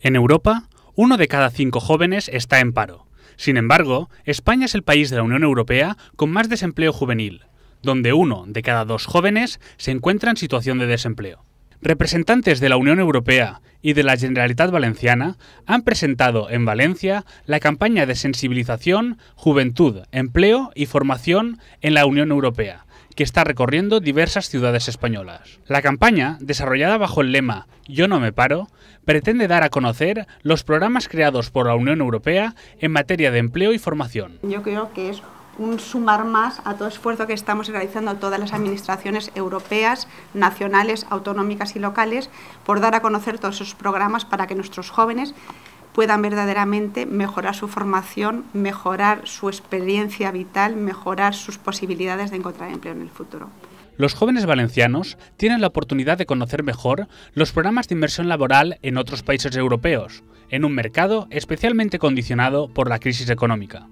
En Europa, uno de cada cinco jóvenes está en paro. Sin embargo, España es el país de la Unión Europea con más desempleo juvenil, donde uno de cada dos jóvenes se encuentra en situación de desempleo. Representantes de la Unión Europea y de la Generalitat Valenciana han presentado en Valencia la campaña de sensibilización, juventud, empleo y formación en la Unión Europea, que está recorriendo diversas ciudades españolas. La campaña, desarrollada bajo el lema Yo no me paro, pretende dar a conocer los programas creados por la Unión Europea en materia de empleo y formación. Yo creo que es un sumar más a todo esfuerzo que estamos realizando todas las administraciones europeas, nacionales, autonómicas y locales por dar a conocer todos esos programas para que nuestros jóvenes puedan verdaderamente mejorar su formación, mejorar su experiencia vital, mejorar sus posibilidades de encontrar empleo en el futuro. Los jóvenes valencianos tienen la oportunidad de conocer mejor los programas de inversión laboral en otros países europeos, en un mercado especialmente condicionado por la crisis económica.